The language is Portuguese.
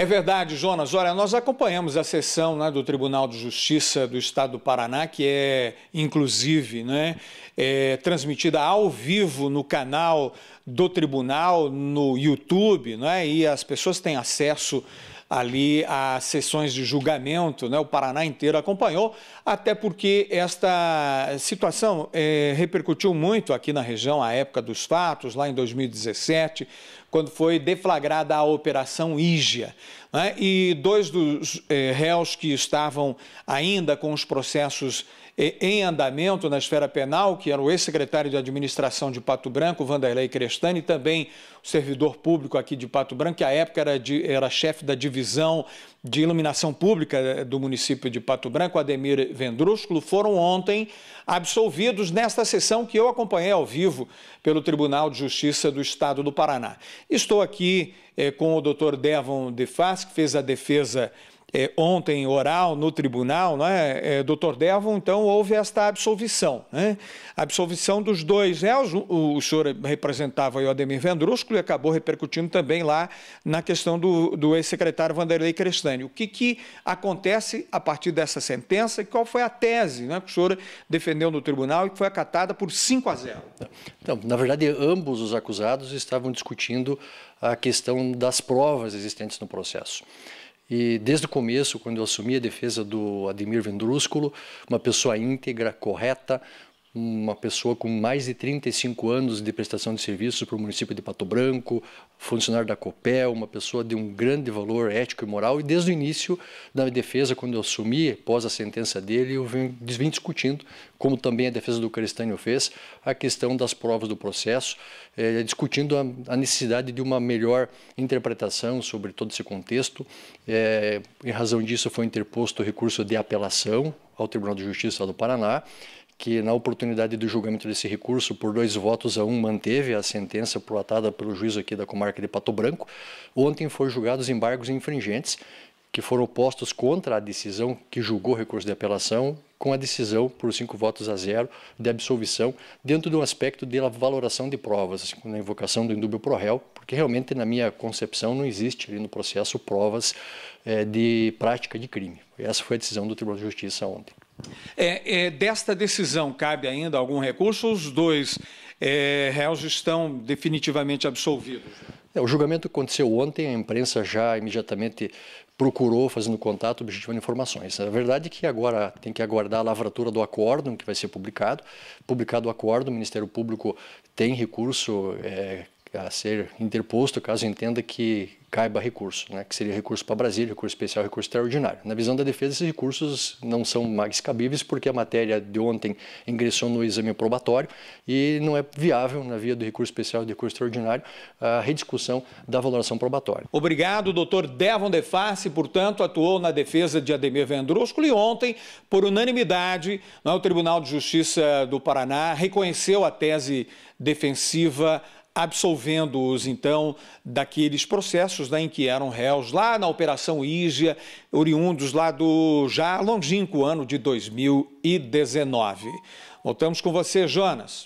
É verdade, Jonas. Olha, nós acompanhamos a sessão né, do Tribunal de Justiça do Estado do Paraná, que é, inclusive, né, é, transmitida ao vivo no canal do Tribunal, no YouTube, né, e as pessoas têm acesso ali às sessões de julgamento, né? o Paraná inteiro acompanhou, até porque esta situação é, repercutiu muito aqui na região à época dos fatos, lá em 2017, quando foi deflagrada a Operação Ígia. Né? E dois dos eh, réus que estavam ainda com os processos eh, em andamento na esfera penal, que era o ex-secretário de administração de Pato Branco, Vanderlei Crestani, e também o servidor público aqui de Pato Branco, que à época era, de, era chefe da divisão de iluminação pública eh, do município de Pato Branco, Ademir Vendrúsculo, foram ontem absolvidos nesta sessão que eu acompanhei ao vivo pelo Tribunal de Justiça do Estado do Paraná. Estou aqui é, com o Dr. Devon de Fas, que fez a defesa é, ontem oral no tribunal, né, é, doutor Devon, então houve esta absolvição. Né? A absolvição dos dois réus, o, o senhor representava o Ademir Vendrúsculo e acabou repercutindo também lá na questão do, do ex-secretário Vanderlei Crestani. O que, que acontece a partir dessa sentença e qual foi a tese né, que o senhor defendeu no tribunal e que foi acatada por 5 a 0? Então, na verdade, ambos os acusados estavam discutindo a questão das provas existentes no processo. E desde o começo, quando eu assumi a defesa do Ademir Vendrúsculo, uma pessoa íntegra, correta, uma pessoa com mais de 35 anos de prestação de serviços para o município de Pato Branco, funcionário da COPEL, uma pessoa de um grande valor ético e moral. E desde o início da defesa, quando eu assumi, após a sentença dele, eu vim, discutindo, como também a defesa do Cristânio fez, a questão das provas do processo, eh, discutindo a, a, necessidade de uma melhor interpretação sobre todo esse contexto. Eh, em razão disso, foi interposto recurso de apelação ao Tribunal de Justiça do Paraná que na oportunidade do julgamento desse recurso, por dois votos a um, manteve a sentença proatada pelo juiz aqui da comarca de Pato Branco. Ontem foram julgados embargos infringentes que foram opostos contra a decisão que julgou recurso de apelação com a decisão por cinco votos a zero de absolvição dentro de um aspecto de valoração de provas, assim, na invocação do indúbio pro réu, porque realmente na minha concepção não existe ali no processo provas é, de prática de crime. Essa foi a decisão do Tribunal de Justiça ontem. É, é, desta decisão cabe ainda algum recurso ou os dois é, réus estão definitivamente absolvidos? É, o julgamento aconteceu ontem, a imprensa já imediatamente procurou, fazendo contato, objetivando informações. A verdade é que agora tem que aguardar a lavratura do acórdão, que vai ser publicado. Publicado o acórdão, o Ministério Público tem recurso é, a ser interposto caso entenda que caiba recurso, né, que seria recurso para Brasília, recurso especial, recurso extraordinário. Na visão da defesa, esses recursos não são mais cabíveis porque a matéria de ontem ingressou no exame probatório e não é viável, na via do recurso especial e do recurso extraordinário, a rediscussão da valoração probatória. Obrigado, doutor Devon Deface. portanto, atuou na defesa de Ademir Vendrúsculo e ontem, por unanimidade, o Tribunal de Justiça do Paraná reconheceu a tese defensiva absolvendo-os então daqueles processos né, em que eram réus lá na Operação Ígia, oriundos lá do já longínquo ano de 2019. Voltamos com você, Jonas.